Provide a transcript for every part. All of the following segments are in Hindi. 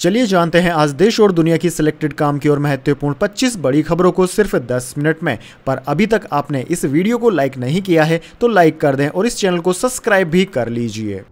चलिए जानते हैं आज देश और दुनिया की सिलेक्टेड काम की और महत्वपूर्ण 25 बड़ी खबरों को सिर्फ 10 मिनट में पर अभी तक आपने इस वीडियो को लाइक नहीं किया है तो लाइक कर दें और इस चैनल को सब्सक्राइब भी कर लीजिए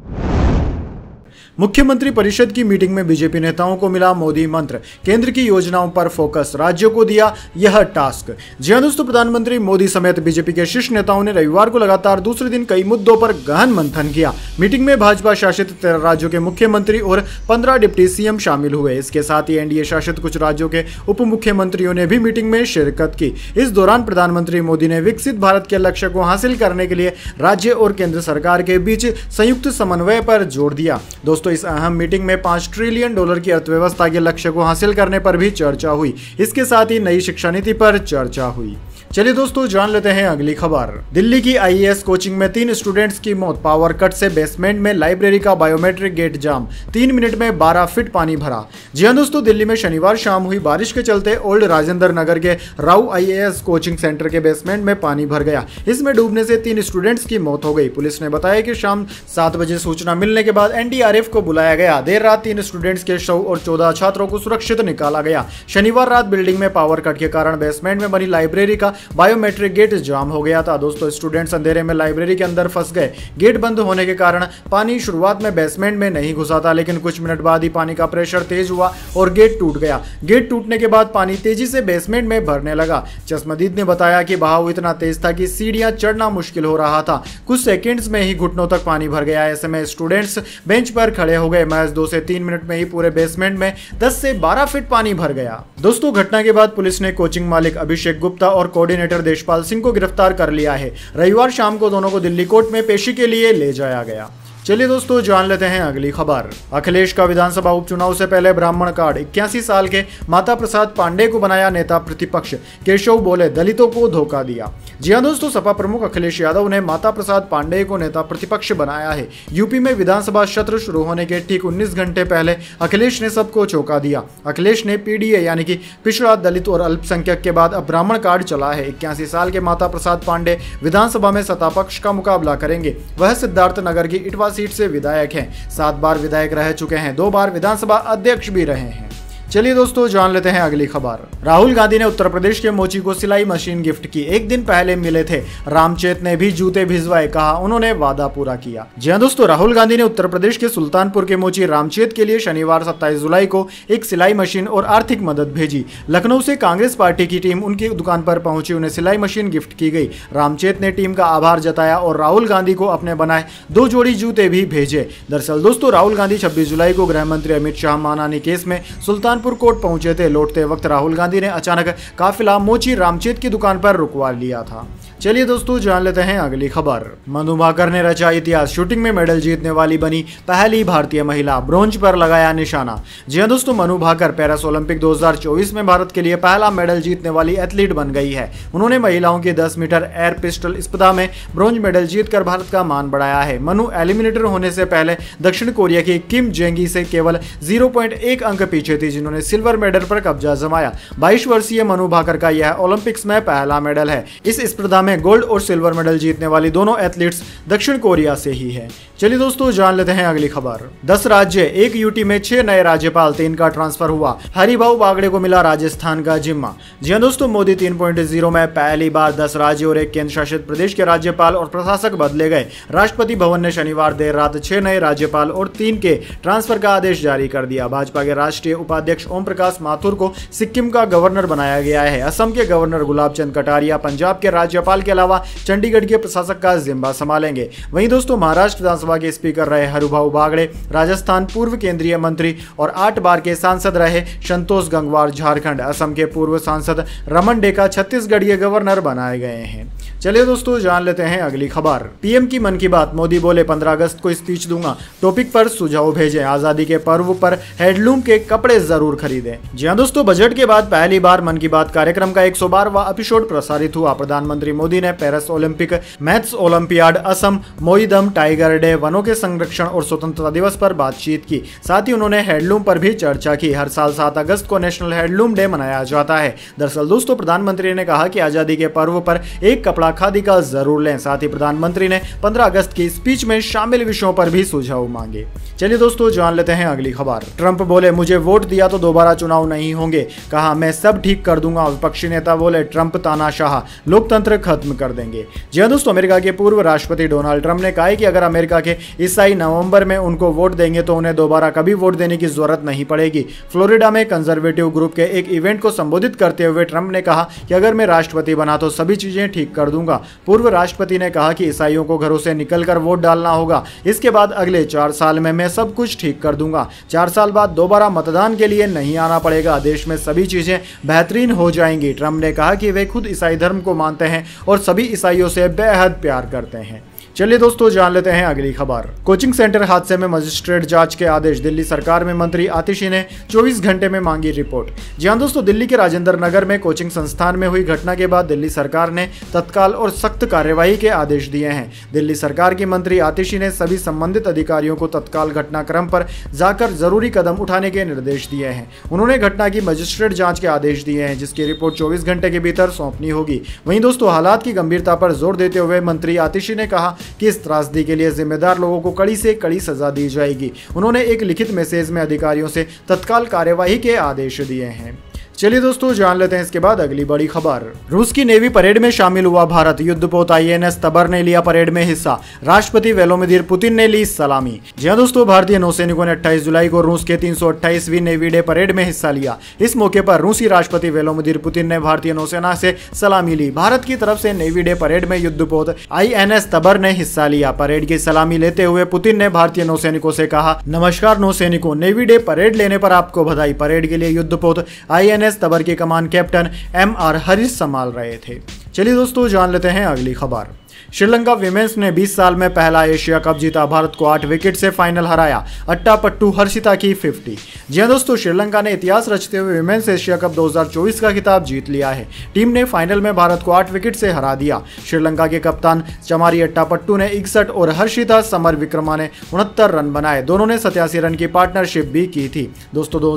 मुख्यमंत्री परिषद की मीटिंग में बीजेपी नेताओं को मिला मोदी मंत्र केंद्र की योजनाओं पर फोकस राज्यों को दिया यह टास्क जी हाँ दोस्तों प्रधानमंत्री मोदी समेत बीजेपी के शीर्ष नेताओं ने रविवार को लगातार दूसरे दिन कई मुद्दों पर गहन मंथन किया मीटिंग में भाजपा शासित तेरह राज्यों के मुख्यमंत्री और पंद्रह डिप्टी सीएम शामिल हुए इसके साथ ही एनडीए शासित कुछ राज्यों के उप मुख्यमंत्रियों ने भी मीटिंग में शिरकत की इस दौरान प्रधानमंत्री मोदी ने विकसित भारत के लक्ष्य को हासिल करने के लिए राज्य और केंद्र सरकार के बीच संयुक्त समन्वय पर जोर दिया दोस्तों दोस्तों इस अहम मीटिंग में पांच ट्रिलियन डॉलर की अर्थव्यवस्था के लक्ष्य को हासिल करने पर भी चर्चा हुई इसके साथ ही नई शिक्षा नीति पर चर्चा हुई चलिए दोस्तों जान लेते हैं अगली खबर दिल्ली की आईएएस कोचिंग में तीन स्टूडेंट्स की मौत पावर कट से बेसमेंट में लाइब्रेरी का बायोमेट्रिक गेट जाम तीन मिनट में बारह फीट पानी भरा जी हाँ दोस्तों दिल्ली में शनिवार शाम हुई बारिश के चलते ओल्ड राजेंद्र नगर के राव आई कोचिंग सेंटर के बेसमेंट में पानी भर गया इसमें डूबने से तीन स्टूडेंट्स की मौत हो गई पुलिस ने बताया कि शाम सात बजे सूचना मिलने के बाद एनडीआरएफ को बुलाया गया देर रात तीन स्टूडेंट्स के शव और चौदह छात्रों को सुरक्षित निकाला गया शनिवार रात बिल्डिंग में पावर कट के कारण बेसमेंट में बनी लाइब्रेरी का बायोमेट्रिक गेट जाम हो गया था दोस्तों स्टूडेंट्स अंधेरे में लाइब्रेरी के अंदर फंस गए गेट बंद होने के कारण पानी शुरुआत में बेसमेंट में नहीं घुसा था लेकिन कुछ मिनट बाद ही पानी का प्रेशर तेज हुआ और गेट टूट गया गेट टूटने के बाद पानी तेजी से बेसमेंट में भरने लगा चश्मदीद ने बताया कि बहाव इतना तेज था कि सीढ़ियां चढ़ना मुश्किल हो रहा था कुछ सेकेंड्स में ही घुटनों तक पानी भर गया ऐसे में स्टूडेंट्स बेंच पर खड़े हो गए महज दो से तीन मिनट में ही पूरे बेसमेंट में दस से बारह फीट पानी भर गया दोस्तों घटना के बाद पुलिस ने कोचिंग मालिक अभिषेक गुप्ता और कोडिन कोऑर्डिनेटर देशपाल सिंह को गिरफ्तार कर लिया है रविवार शाम को दोनों को दिल्ली कोर्ट में पेशी के लिए ले जाया गया चलिए दोस्तों जान लेते हैं अगली खबर अखिलेश का विधानसभा उपचुनाव से पहले ब्राह्मण कार्ड इक्यासी साल के माता प्रसाद पांडे को बनाया नेता प्रतिपक्ष केशव बोले दलितों को धोखा दिया जी हाँ दोस्तों सपा प्रमुख अखिलेश यादव ने माता प्रसाद पांडे को नेता प्रतिपक्ष बनाया है यूपी में विधानसभा सत्र शुरू होने के ठीक उन्नीस घंटे पहले अखिलेश ने सबको चौंका दिया अखिलेश ने पीडीए यानी कि पिछड़ा दलित और अल्पसंख्यक के बाद अब ब्राह्मण कार्ड चला है इक्यासी साल के माता प्रसाद पांडे विधानसभा में सत्ता पक्ष का मुकाबला करेंगे वह सिद्धार्थनगर की इटवा सीट से विधायक हैं सात बार विधायक रह चुके हैं दो बार विधानसभा अध्यक्ष भी रहे हैं चलिए दोस्तों जान लेते हैं अगली खबर राहुल गांधी ने उत्तर प्रदेश के मोची को सिलाई मशीन गिफ्ट की एक दिन पहले मिले थे रामचेत ने भी जूते भिजवाए कहा उन्होंने वादा पूरा किया जी हाँ दोस्तों राहुल गांधी ने उत्तर प्रदेश के सुल्तानपुर के मोची रामचेत के लिए शनिवार सत्ताईस जुलाई को एक सिलाई मशीन और आर्थिक मदद भेजी लखनऊ से कांग्रेस पार्टी की टीम उनकी दुकान पर पहुंची उन्हें सिलाई मशीन गिफ्ट की गई रामचेत ने टीम का आभार जताया और राहुल गांधी को अपने बनाए दो जोड़ी जूते भी भेजे दरअसल दोस्तों राहुल गांधी छब्बीस जुलाई को गृह मंत्री अमित शाह मानानी केस में सुल्तान सुल्तानपुर कोर्ट पहुंचे थे लौटते वक्त राहुल गांधी ने अचानक काफिला मोची रामचेत की दुकान पर रुकवा लिया था चलिए दोस्तों जान लेते हैं अगली खबर मनु भाकर ने रचा इतिहास शूटिंग में मेडल जीतने वाली बनी पहली भारतीय महिला ब्रोंज पर लगाया निशाना जी हाँ दोस्तों मनु भाकर पेरिस ओलंपिक 2024 में भारत के लिए पहला मेडल जीतने वाली एथलीट बन गई है उन्होंने महिलाओं की 10 मीटर एयर पिस्टल स्पर्धा में ब्रोंज मेडल जीतकर भारत का मान बढ़ाया है मनु एलिमिनेटर होने से पहले दक्षिण कोरिया की किम जेंगी से केवल जीरो अंक पीछे थी जिन्होंने सिल्वर मेडल पर कब्जा जमाया बाईस वर्षीय मनु भाकर का यह ओलंपिक्स में पहला मेडल है इस स्पर्धा में गोल्ड और सिल्वर मेडल जीतने वाली दोनों एथलीट्स दक्षिण कोरिया से ही है चलिए दोस्तों जान लेते हैं अगली खबर दस राज्य एक यूटी में छह नए राज्यपाल तीन का ट्रांसफर हुआ हरिभा बागड़े को मिला राजस्थान का जिम्मा जी हाँ दोस्तों मोदी तीन में पहली बार दस राज्य और एक केंद्र शासित प्रदेश के राज्यपाल और प्रशासक बदले गए राष्ट्रपति भवन ने शनिवार देर रात छह नए राज्यपाल और तीन के ट्रांसफर का आदेश जारी कर दिया भाजपा के राष्ट्रीय उपाध्यक्ष ओम प्रकाश माथुर को सिक्किम का गवर्नर बनाया गया है असम के गवर्नर गुलाब चंद कटारिया पंजाब के राज्यपाल राज्यपाल के अलावा चंडीगढ़ के प्रशासक का जिम्बा संभालेंगे वहीं दोस्तों महाराष्ट्र विधानसभा के स्पीकर रहे हरुभाऊ बागड़े राजस्थान पूर्व केंद्रीय मंत्री और आठ बार के सांसद रहे संतोष गंगवार झारखंड असम के पूर्व सांसद रमन डेका छत्तीसगढ़ गवर्नर बनाए गए हैं चलिए दोस्तों जान लेते हैं अगली खबर पीएम की मन की बात मोदी बोले 15 अगस्त को स्पीच दूंगा टॉपिक पर सुझाव भेजें आजादी के पर्व पर हैंडलूम के कपड़े जरूर खरीदें जी हाँ दोस्तों बजट के बाद पहली बार मन की बात कार्यक्रम का एक सौ बारवा एपिसोड प्रसारित हुआ प्रधानमंत्री मोदी मोदी ने Paris Olympic maths Olympiad Assam Moidam tiger day वनों के संरक्षण और स्वतंत्रता दिवस पर बातचीत की साथ ही उन्होंने हैंडलूम पर भी चर्चा की हर साल सात अगस्त को नेशनल हैंडलूम डे मनाया जाता है दरअसल दोस्तों प्रधानमंत्री ने कहा कि आजादी के पर्व पर एक कपड़ा खादी का जरूर लें साथ ही प्रधानमंत्री ने पंद्रह अगस्त की स्पीच में शामिल विषयों पर भी सुझाव मांगे चलिए दोस्तों जान लेते हैं अगली खबर ट्रंप बोले मुझे वोट दिया तो दोबारा चुनाव नहीं होंगे कहा मैं सब ठीक कर दूंगा विपक्षी नेता बोले ट्रंप तानाशाह लोकतंत्र खत्म कर देंगे जी हाँ दोस्तों अमेरिका के पूर्व राष्ट्रपति डोनाल्ड ट्रंप ने कहा है कि अगर अमेरिका के ईसाई नवंबर में उनको वोट देंगे तो उन्हें दोबारा कभी वोट देने की जरूरत नहीं पड़ेगी फ्लोरिडा में कंजर्वेटिव ग्रुप के एक इवेंट को संबोधित करते हुए ट्रंप ने कहा कि अगर मैं राष्ट्रपति बना तो सभी चीजें ठीक कर दूंगा पूर्व राष्ट्रपति ने कहा कि ईसाइयों को घरों से निकलकर वोट डालना होगा इसके बाद अगले चार साल में मैं सब कुछ ठीक कर दूंगा चार साल बाद दोबारा मतदान के लिए नहीं आना पड़ेगा देश में सभी चीजें बेहतरीन हो जाएंगी ट्रंप ने कहा कि वे खुद ईसाई धर्म को मानते हैं और सभी ईसाइयों से बेहद प्यार करते हैं चलिए दोस्तों जान लेते हैं अगली खबर कोचिंग सेंटर हादसे में मजिस्ट्रेट जांच के आदेश दिल्ली सरकार में मंत्री आतिशी ने 24 घंटे में मांगी रिपोर्ट जी हाँ दोस्तों दिल्ली के राजेंद्र नगर में कोचिंग संस्थान में हुई घटना के बाद दिल्ली सरकार ने तत्काल और सख्त कार्यवाही के आदेश दिए हैं दिल्ली सरकार की मंत्री आतिशी ने सभी संबंधित अधिकारियों को तत्काल घटनाक्रम पर जाकर जरूरी कदम उठाने के निर्देश दिए हैं उन्होंने घटना की मजिस्ट्रेट जाँच के आदेश दिए हैं जिसकी रिपोर्ट चौबीस घंटे के भीतर सौंपनी होगी वहीं दोस्तों हालात की गंभीरता पर जोर देते हुए मंत्री आतिशी ने कहा कि इस त्रासदी के लिए जिम्मेदार लोगों को कड़ी से कड़ी सजा दी जाएगी उन्होंने एक लिखित मैसेज में अधिकारियों से तत्काल कार्यवाही के आदेश दिए हैं चलिए दोस्तों जान लेते हैं इसके बाद अगली बड़ी खबर रूस की नेवी परेड में शामिल हुआ भारत युद्ध पोत आई एन एस तबर ने लिया परेड में हिस्सा राष्ट्रपति वेलोमिदिर पुतिन ने ली सलामी जी हाँ दोस्तों भारतीय नौसैनिकों ने 28 जुलाई को रूस के 328वीं नेवी डे परेड में हिस्सा लिया इस मौके पर रूसी राष्ट्रपति वेलोमिदिर पुतिन ने भारतीय नौसेना से सलामी ली भारत की तरफ से नेवी डे परेड में पोत आई तबर ने हिस्सा लिया परेड की सलामी लेते हुए पुतिन ने भारतीय नौसैनिकों से कहा नमस्कार नौसैनिकों नेवी डे परेड लेने पर आपको बधाई परेड के लिए पोत आई एनएस तबर के कमान कैप्टन एम आर हरीश संभाल रहे थे चलिए दोस्तों जान लेते हैं अगली खबर श्रीलंका विमेंस ने 20 साल में पहला एशिया कप जीता भारत को आठ विकेट से फाइनल हराया अट्टा पट्टू हर्षिता की 50 जी दोस्तों श्रीलंका ने इतिहास रचते हुए विमेंस एशिया कप 2024 का खिताब जीत लिया है टीम ने फाइनल में भारत को आठ विकेट से हरा दिया श्रीलंका के कप्तान चमारी अट्टापट्टू ने इकसठ और हर्षिता समर विक्रमा ने उनहत्तर रन बनाए दोनों ने सत्यासी रन की पार्टनरशिप भी की थी दोस्तों दो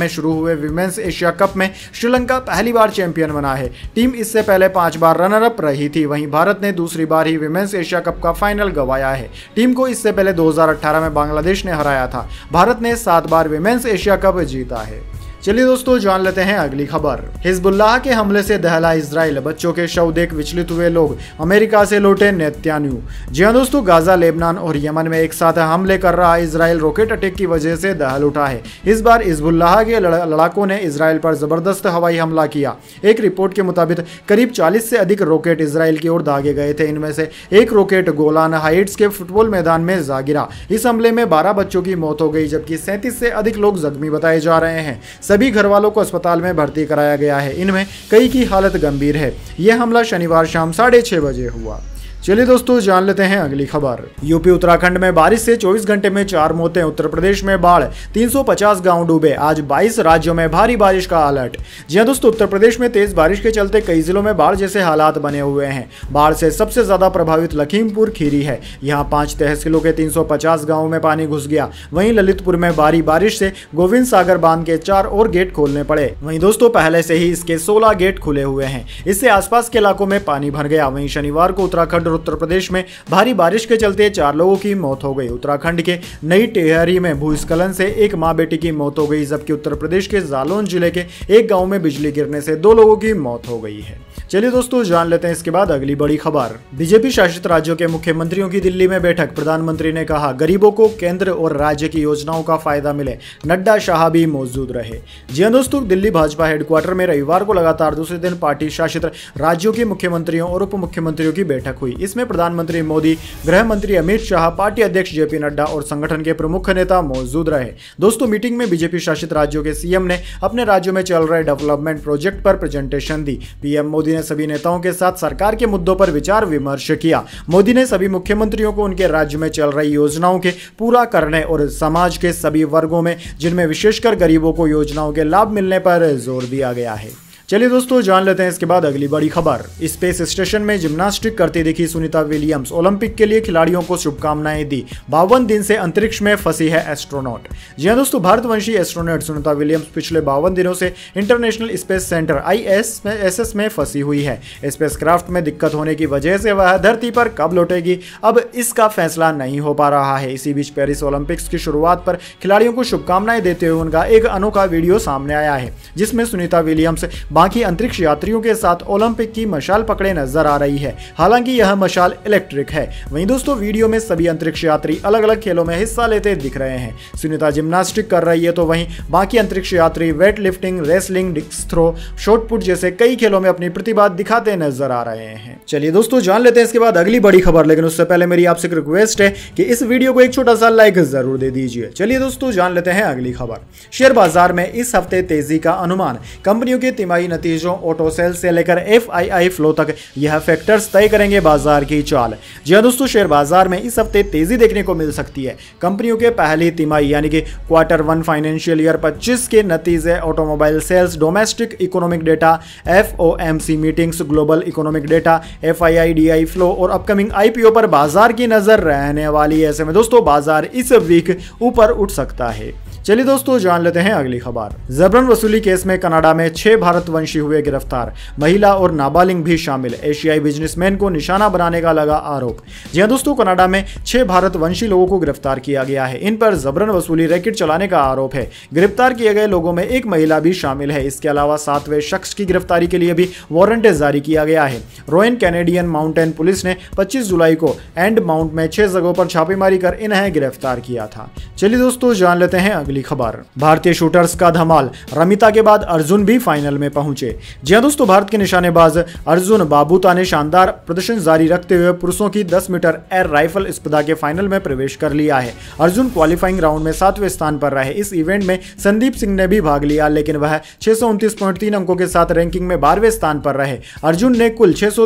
में शुरू हुए विमेंस एशिया कप में श्रीलंका पहली बार चैंपियन बना है टीम इससे पहले पांच बार रनर अप रही थी वहीं भारत ने दूसरी दूसरी बार ही विमेंस एशिया कप का फाइनल गवाया है टीम को इससे पहले 2018 में बांग्लादेश ने हराया था भारत ने सात बार विमेंस एशिया कप जीता है चलिए दोस्तों जान लेते हैं अगली खबर हिजबुल्लाह के हमले से दहला इसराइल बच्चों के शव देख विचलित हुए लोग अमेरिका से लौटे नेत्यान्यू जी हाँ दोस्तों गाजा लेबनान और यमन में एक साथ हमले कर रहा इसराइल रॉकेट अटैक की वजह से दहल उठा है इस बार हिजबुल्लाह के लड़ाकों ने इसराइल पर जबरदस्त हवाई हमला किया एक रिपोर्ट के मुताबिक करीब चालीस से अधिक रॉकेट इसराइल की ओर दागे गए थे इनमें से एक रॉकेट गोलान हाइट्स के फुटबॉल मैदान में जा गिरा इस हमले में बारह बच्चों की मौत हो गई जबकि सैंतीस से अधिक लोग जख्मी बताए जा रहे हैं सभी घर वालों को अस्पताल में भर्ती कराया गया है इनमें कई की हालत गंभीर है यह हमला शनिवार शाम साढ़े छह बजे हुआ चलिए दोस्तों जान लेते हैं अगली खबर यूपी उत्तराखंड में बारिश से 24 घंटे में चार मौतें उत्तर प्रदेश में बाढ़ 350 गांव डूबे आज 22 राज्यों में भारी बारिश का अलर्ट जी हाँ दोस्तों उत्तर प्रदेश में तेज बारिश के चलते कई जिलों में बाढ़ जैसे हालात बने हुए हैं बाढ़ से सबसे ज्यादा प्रभावित लखीमपुर खीरी है यहाँ पांच तहसीलों के तीन गाँव में पानी घुस गया वही ललितपुर में भारी बारिश से गोविंद सागर बांध के चार और गेट खोलने पड़े वही दोस्तों पहले से ही इसके सोलह गेट खुले हुए हैं इससे आसपास के इलाकों में पानी भर गया वही शनिवार को उत्तराखंड उत्तर प्रदेश में भारी बारिश के चलते चार लोगों की मौत हो गई उत्तराखंड के नई टेहरी में भूस्खलन से एक माँ बेटी की मौत हो गई जबकि उत्तर प्रदेश के जालौन जिले के एक गाँव में बिजली गिरने से दो लोगों की मौत हो गई है चलिए दोस्तों जान लेते हैं इसके बाद अगली बड़ी खबर बीजेपी शासित राज्यों के मुख्यमंत्रियों की दिल्ली में बैठक प्रधानमंत्री ने कहा गरीबों को केंद्र और राज्य की योजनाओं का फायदा मिले नड्डा शाह भी मौजूद रहे जी हाँ दोस्तों दिल्ली भाजपा हेडक्वार्टर में रविवार को लगातार दूसरे दिन पार्टी शासित राज्यों के मुख्यमंत्रियों और उप मुख्यमंत्रियों की बैठक हुई इसमें प्रधानमंत्री मोदी गृह मंत्री अमित शाह पार्टी अध्यक्ष जेपी नड्डा और संगठन के प्रमुख नेता मौजूद रहे दोस्तों मीटिंग में बीजेपी शासित राज्यों के सीएम ने अपने राज्यों में चल रहे डेवलपमेंट प्रोजेक्ट पर प्रेजेंटेशन दी पीएम मोदी मोदी ने सभी नेताओं के साथ सरकार के मुद्दों पर विचार विमर्श किया मोदी ने सभी मुख्यमंत्रियों को उनके राज्य में चल रही योजनाओं के पूरा करने और समाज के सभी वर्गों में जिनमें विशेषकर गरीबों को योजनाओं के लाभ मिलने पर जोर दिया गया है चलिए दोस्तों जान लेते हैं इसके बाद अगली बड़ी खबर स्पेस स्टेशन में जिम्नास्टिक करती दिखी सुनीता विलियम्स ओलंपिक के लिए खिलाड़ियों को शुभकामनाएं दी बावन दिन से अंतरिक्ष में फंसी है एस्ट्रोनॉट जी हाँ दोस्तों भारतवंशी एस्ट्रोनॉट सुनीता विलियम्स पिछले बावन दिनों से international space centre I S S में फंसी हुई है स्पेस क्राफ्ट में दिक्कत होने की वजह से वह धरती पर कब लौटेगी अब इसका फैसला नहीं हो पा रहा है इसी बीच पेरिस ओलंपिक्स की शुरुआत पर खिलाड़ियों को शुभकामनाएं देते हुए उनका एक अनोखा वीडियो सामने आया है जिसमें सुनीता विलियम्स बाकी अंतरिक्ष यात्रियों के साथ ओलंपिक की मशाल पकड़े नजर आ रही है हालांकि यह मशाल इलेक्ट्रिक है वहीं दोस्तों वीडियो में सभी अंतरिक्ष यात्री अलग अलग खेलों में हिस्सा लेते दिख रहे हैं सुनीता जिम्नास्टिक कर रही है तो वहीं बाकी अंतरिक्ष यात्री weight lifting wrestling disc throw shot put जैसे कई खेलों में अपनी प्रतिभा दिखाते नजर आ रहे हैं चलिए दोस्तों जान लेते हैं इसके बाद अगली बड़ी खबर लेकिन उससे पहले मेरी आपसे रिक्वेस्ट है कि इस वीडियो को एक छोटा सा लाइक जरूर दे दीजिए चलिए दोस्तों जान लेते हैं अगली खबर शेयर बाजार में इस हफ्ते तेजी का अनुमान कंपनियों के तिमाही एफआईआई नतीजों ऑटो सेल से लेकर एफआईआई फ्लो तक यह फैक्टर्स तय करेंगे बाजार की चाल जी हाँ दोस्तों शेयर बाजार में इस हफ्ते तेजी देखने को मिल सकती है कंपनियों के पहली तिमाही यानी कि क्वार्टर वन फाइनेंशियल ईयर पच्चीस के नतीजे automobile sales domestic economic data F meetings global economic data F I flow और अपकमिंग आईपीओ पर बाजार की नजर रहने वाली है ऐसे में दोस्तों बाजार इस वीक ऊपर उठ सकता है चलिए दोस्तों जान लेते हैं अगली खबर जबरन वसूली केस में कनाडा में छह भारतवंशी हुए गिरफ्तार महिला और नाबालिग भी शामिल एशियाई बिजनेसमैन को निशाना बनाने का लगा आरोप जी हाँ दोस्तों कनाडा में छह भारतवंशी लोगों को गिरफ्तार किया गया है इन पर जबरन वसूली रैकेट चलाने का आरोप है गिरफ्तार किए गए लोगों में एक महिला भी शामिल है इसके अलावा सातवें शख्स की गिरफ्तारी के लिए भी वारंट जारी किया गया है रोयन कैनेडियन माउंटेन पुलिस ने पच्चीस जुलाई को एंड माउंट में छह जगहों पर छापेमारी कर इन्हें गिरफ्तार किया था चलिए दोस्तों जान लेते हैं अगली अगली खबर भारतीय शूटर्स का धमाल रमिता के बाद अर्जुन भी फाइनल में पहुंचे जी हाँ दोस्तों भारत के निशानेबाज अर्जुन बाबूता ने शानदार प्रदर्शन जारी रखते हुए पुरुषों की दस मीटर एयर राइफल स्पर्धा के फाइनल में प्रवेश कर लिया है अर्जुन क्वालिफाइंग राउंड में सातवें स्थान पर रहे इस इवेंट में संदीप सिंह ने भी भाग लिया लेकिन वह छह अंकों के साथ रैंकिंग में बारहवें स्थान पर रहे अर्जुन ने कुल छह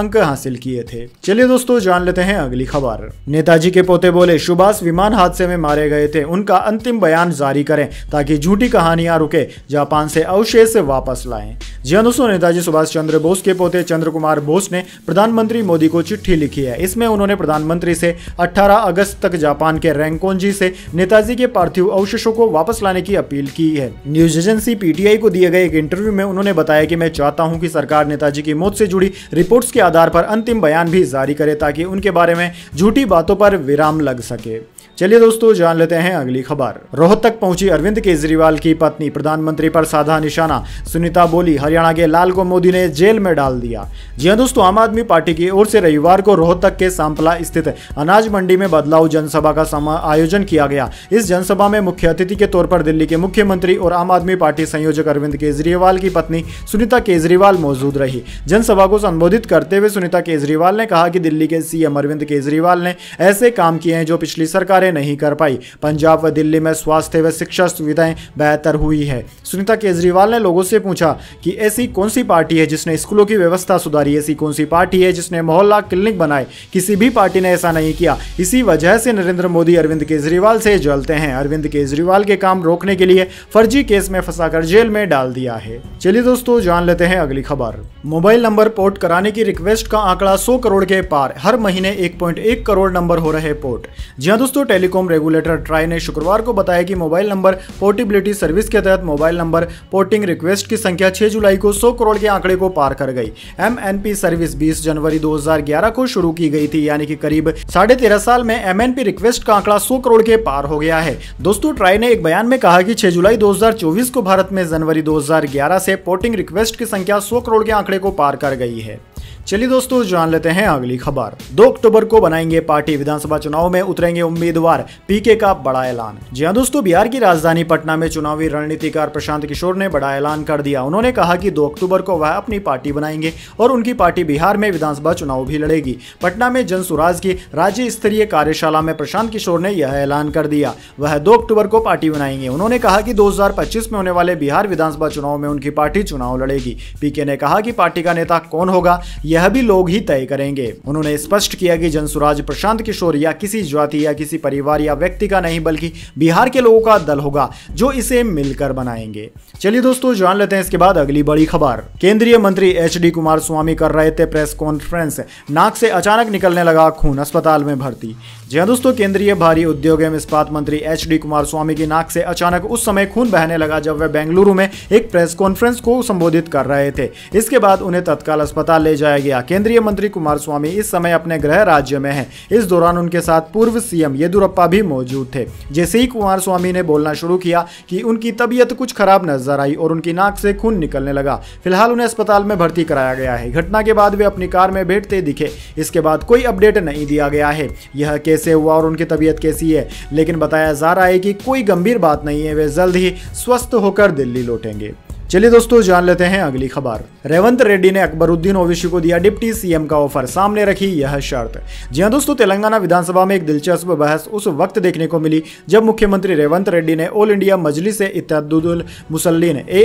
अंक हासिल किए थे चलिए दोस्तों जान लेते हैं अगली खबर नेताजी के पोते बोले सुभाष विमान हादसे में मारे गए थे उनका अंतिम बयान जारी करें ताकि झूठी कहानियां रुके जापान से अवशेष वापस लाएं जी हाँ दोस्तों नेताजी सुभाष चंद्र बोस के पोते चंद्र कुमार बोस ने प्रधानमंत्री मोदी को चिट्ठी लिखी है इसमें उन्होंने प्रधानमंत्री से 18 अगस्त तक जापान के रैंकोनजी से नेताजी के पार्थिव अवशेषों को वापस लाने की अपील की है न्यूज एजेंसी पीटीआई को दिए गए एक इंटरव्यू में उन्होंने बताया कि मैं चाहता हूं कि सरकार नेताजी की मौत से जुड़ी रिपोर्ट्स के आधार पर अंतिम बयान भी जारी करे ताकि उनके बारे में झूठी बातों पर विराम लग सके चलिए दोस्तों जान लेते हैं अगली खबर रोहतक पहुंची अरविंद केजरीवाल की पत्नी प्रधानमंत्री पर साधा निशाना सुनीता बोली हरियाणा के लाल को मोदी ने जेल में डाल दिया जी हाँ दोस्तों आम आदमी पार्टी की ओर से रविवार को रोहतक के सांपला स्थित अनाज मंडी में बदलाव जनसभा का आयोजन किया गया इस जनसभा में मुख्य अतिथि के तौर पर दिल्ली के मुख्यमंत्री और आम आदमी पार्टी संयोजक अरविंद केजरीवाल की पत्नी सुनीता केजरीवाल मौजूद रही जनसभा को संबोधित करते हुए सुनीता केजरीवाल ने कहा कि दिल्ली के सीएम अरविंद केजरीवाल ने ऐसे काम किए हैं जो पिछली सरकारें पूरे नहीं कर पाई पंजाब व दिल्ली में स्वास्थ्य व शिक्षा सुविधाएं बेहतर हुई है सुनीता केजरीवाल ने लोगों से पूछा कि ऐसी कौन सी पार्टी है जिसने स्कूलों की व्यवस्था सुधारी ऐसी कौन सी पार्टी है जिसने मोहल्ला क्लिनिक बनाए किसी भी पार्टी ने ऐसा नहीं किया इसी वजह से नरेंद्र मोदी अरविंद केजरीवाल से जलते हैं अरविंद केजरीवाल के काम रोकने के लिए फर्जी केस में फंसाकर जेल में डाल दिया है चलिए दोस्तों जान लेते हैं अगली खबर मोबाइल नंबर पोर्ट कराने की रिक्वेस्ट का आंकड़ा 100 करोड़ के पार हर महीने 1.1 करोड़ नंबर हो रहे पोर्ट जी हाँ दोस्तों टेलीकॉम रेगुलेटर ट्राई ने शुक्रवार को बताया कि मोबाइल नंबर पोर्टेबिलिटी सर्विस के तहत मोबाइल नंबर पोर्टिंग रिक्वेस्ट की संख्या 6 जुलाई को 100 करोड़ के आंकड़े को पार कर गई एम सर्विस 20 जनवरी 2011 को शुरू की गई थी यानी कि करीब साढ़े तेरह साल में एम रिक्वेस्ट का आंकड़ा सौ करोड़ के पार हो गया है दोस्तों ट्राई ने एक बयान में कहा की छह जुलाई दो को भारत में जनवरी दो से पोर्टिंग रिक्वेस्ट की संख्या सौ करोड़ के आंकड़े को पार कर गई है चलिए दोस्तों जान लेते हैं अगली खबर दो अक्टूबर को बनाएंगे पार्टी विधानसभा चुनाव में उतरेंगे उम्मीदवार पीके का बड़ा ऐलान जी हाँ दोस्तों बिहार की राजधानी पटना में चुनावी रणनीतिकार प्रशांत किशोर ने बड़ा ऐलान कर दिया उन्होंने कहा कि दो अक्टूबर को वह अपनी पार्टी बनाएंगे और उनकी पार्टी बिहार में विधानसभा चुनाव भी लड़ेगी पटना में जन की राज्य स्तरीय कार्यशाला में प्रशांत किशोर ने यह ऐलान कर दिया वह दो अक्टूबर को पार्टी बनाएंगे उन्होंने कहा कि दो में होने वाले बिहार विधानसभा चुनाव में उनकी पार्टी चुनाव लड़ेगी पीके ने कहा कि पार्टी का नेता कौन होगा यह यह भी लोग ही तय करेंगे उन्होंने स्पष्ट किया कि जनसुराज प्रशांत किशोर या किसी जाति या किसी परिवार या व्यक्ति का नहीं बल्कि बिहार के लोगों का दल होगा जो इसे मिलकर बनाएंगे चलिए दोस्तों जान लेते हैं इसके बाद अगली बड़ी खबर केंद्रीय मंत्री एच डी कुमार स्वामी कर रहे थे प्रेस कॉन्फ्रेंस नाक से अचानक निकलने लगा खून अस्पताल में भर्ती जी हाँ दोस्तों केंद्रीय भारी उद्योग एवं इस्पात मंत्री एच डी कुमार स्वामी की नाक से अचानक उस समय खून बहने लगा जब वे बेंगलुरु में एक प्रेस कॉन्फ्रेंस को संबोधित कर रहे थे इसके बाद उन्हें तत्काल अस्पताल ले जाया गया केंद्रीय मंत्री कुमार स्वामी इस समय अपने गृह राज्य में हैं इस दौरान उनके साथ पूर्व सीएम येदुरप्पा भी मौजूद थे जैसे ही कुमार स्वामी ने बोलना शुरू किया कि उनकी तबीयत कुछ खराब नजर आई और उनकी नाक से खून निकलने लगा फिलहाल उन्हें अस्पताल में भर्ती कराया गया है घटना के बाद वे अपनी कार में बैठते दिखे इसके बाद कोई अपडेट नहीं दिया गया है यह कैसे हुआ और उनकी तबीयत कैसी है लेकिन बताया जा रहा है कि कोई गंभीर बात नहीं है वे जल्द ही स्वस्थ होकर दिल्ली लौटेंगे चलिए दोस्तों जान लेते हैं अगली खबर रेवंत रेड्डी ने अकबरुद्दीन ओवैसी को दिया डिप्टी सीएम का ऑफर सामने रखी यह शर्त जी हाँ दोस्तों तेलंगाना विधानसभा में एक दिलचस्प बहस उस वक्त देखने को मिली जब मुख्यमंत्री रेवंत रेड्डी ने All India Majlis Ittehadul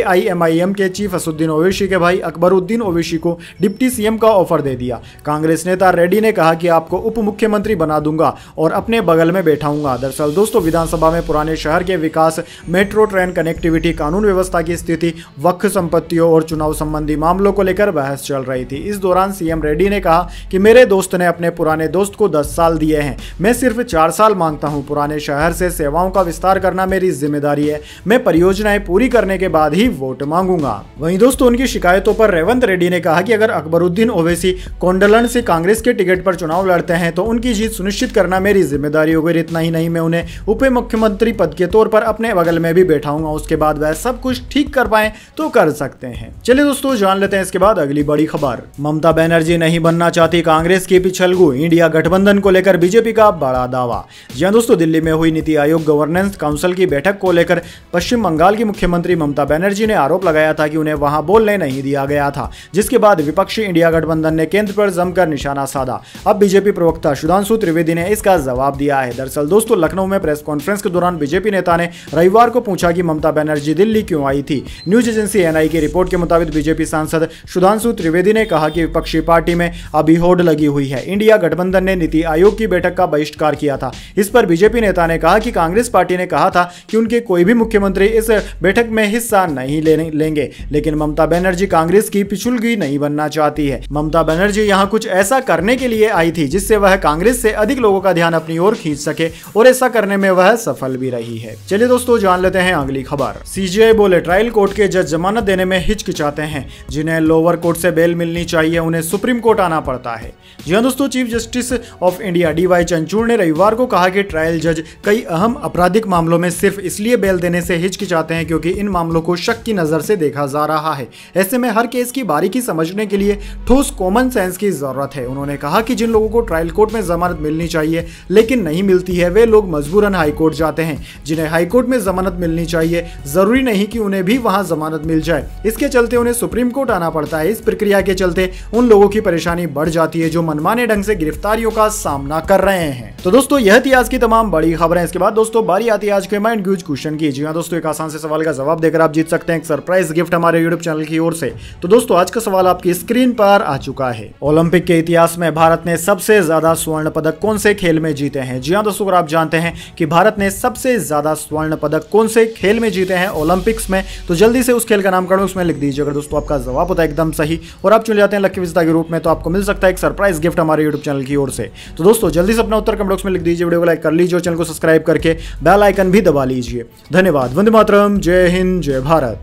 I M के चीफ असुद्दीन ओवैसी के भाई अकबरुद्दीन ओवैसी को डिप्टी सीएम का ऑफर दे दिया कांग्रेस नेता रेड्डी ने कहा कि आपको उप मुख्यमंत्री बना दूंगा और अपने बगल में बैठाऊंगा दरअसल दोस्तों विधानसभा में पुराने शहर के विकास मेट्रो ट्रेन कनेक्टिविटी कानून व्यवस्था की स्थिति वक्फ संपत्तियों और चुनाव संबंधी मामलों को लेकर बहस चल रही थी इस दौरान सीएम रेड्डी ने कहा कि मेरे दोस्त ने अपने पुराने दोस्त को दस साल दिए हैं मैं सिर्फ चार साल मांगता हूँ पुराने शहर से सेवाओं का विस्तार करना मेरी जिम्मेदारी है मैं परियोजनाएं पूरी करने के बाद ही वोट मांगूंगा वहीं दोस्तों उनकी शिकायतों पर रेवंत रेड्डी ने कहा कि अगर अकबरुद्दीन ओवैसी कोंडलन से कांग्रेस के टिकट पर चुनाव लड़ते हैं तो उनकी जीत सुनिश्चित करना मेरी जिम्मेदारी होगी इतना ही नहीं मैं उन्हें उप मुख्यमंत्री पद के तौर पर अपने बगल में भी बैठाऊंगा उसके बाद वह सब कुछ ठीक कर पाएं तो कर सकते हैं चलिए दोस्तों जान लेते हैं इसके बाद अगली बड़ी खबर ममता बनर्जी नहीं बनना चाहती कांग्रेस की पिछलगु इंडिया गठबंधन को लेकर बीजेपी का बड़ा दावा जी दोस्तों दिल्ली में हुई नीति आयोग गवर्नेंस काउंसिल की बैठक को लेकर पश्चिम बंगाल की मुख्यमंत्री ममता बनर्जी ने आरोप लगाया था कि उन्हें वहां बोलने नहीं दिया गया था जिसके बाद विपक्षी इंडिया गठबंधन ने केंद्र पर जमकर निशाना साधा अब बीजेपी प्रवक्ता सुधांशु त्रिवेदी ने इसका जवाब दिया है दरअसल दोस्तों लखनऊ में प्रेस कॉन्फ्रेंस के दौरान बीजेपी नेता ने रविवार को पूछा कि ममता बनर्जी दिल्ली क्यों आई थी न्यूज एजेंसी एनआई की रिपोर्ट के मुताबिक बीजेपी सांसद सुधांशु त्रिवेदी ने कहा कि विपक्षी पार्टी में अभी होड़ लगी हुई है इंडिया गठबंधन ने नीति आयोग की बैठक का बहिष्कार किया था इस पर बीजेपी नेता ने कहा कि कांग्रेस पार्टी ने कहा था कि उनके कोई भी मुख्यमंत्री इस बैठक में हिस्सा नहीं लेंगे लेकिन ममता बनर्जी कांग्रेस की पिछुलगी नहीं बनना चाहती है ममता बनर्जी यहाँ कुछ ऐसा करने के लिए आई थी जिससे वह कांग्रेस से अधिक लोगों का ध्यान अपनी ओर खींच सके और ऐसा करने में वह सफल भी रही है चलिए दोस्तों जान लेते हैं अगली खबर सीजीआई बोले ट्रायल कोर्ट के जज जमानत देने में हिचकिचाते हैं जिन्हें लोअर कोर्ट से बेल मिलनी चाहिए उन्हें सुप्रीम कोर्ट आना पड़ता है जी हाँ दोस्तों chief justice of India D Y Chandrachud ने रविवार को कहा कि ट्रायल जज कई अहम आपराधिक मामलों में सिर्फ इसलिए बेल देने से हिचकिचाते हैं क्योंकि इन मामलों को शक की नज़र से देखा जा रहा है ऐसे में हर केस की बारीकी समझने के लिए ठोस कॉमन सेंस की ज़रूरत है उन्होंने कहा कि जिन लोगों को ट्रायल कोर्ट में जमानत मिलनी चाहिए लेकिन नहीं मिलती है वे लोग मजबूरन हाईकोर्ट जाते हैं जिन्हें हाईकोर्ट में जमानत मिलनी चाहिए ज़रूरी नहीं कि उन्हें भी वहां जमानत जमानत मिल जाए इसके चलते उन्हें सुप्रीम कोर्ट आना पड़ता है इस प्रक्रिया के चलते उन लोगों की परेशानी बढ़ जाती है जो मनमाने ढंग से गिरफ्तारियों का सामना कर रहे हैं तो दोस्तों यह थी आज की तमाम बड़ी खबरें इसके बाद दोस्तों बारी आती है आज के माइंड ग्यूज क्वेश्चन की जी हाँ दोस्तों एक आसान से सवाल का जवाब देकर आप जीत सकते हैं एक सरप्राइज गिफ्ट हमारे यूट्यूब चैनल की ओर से तो दोस्तों आज का सवाल आपकी स्क्रीन पर आ चुका है ओलंपिक के इतिहास में भारत ने सबसे ज्यादा स्वर्ण पदक कौन से खेल में जीते हैं जी हाँ दोस्तों अगर आप जानते हैं कि भारत ने सबसे ज्यादा स्वर्ण पदक कौन से खेल में जीते हैं ओलंपिक्स में तो जल्दी से से उस खेल का नाम करो उसमें लिख दीजिए अगर दोस्तों आपका जवाब होता है एकदम सही और आप चले जाते हैं लक्की विजेता के रूप में तो आपको मिल सकता है एक सरप्राइज गिफ्ट हमारे यूट्यूब चैनल की ओर से तो दोस्तों जल्दी से अपना उत्तर कमेंट बॉक्स में लिख दीजिए वीडियो को लाइक कर लीजिए चैनल को सब्सक्राइब करके बेल आइकन भी दबा लीजिए धन्यवाद वंदे मातरम जय हिंद जय भारत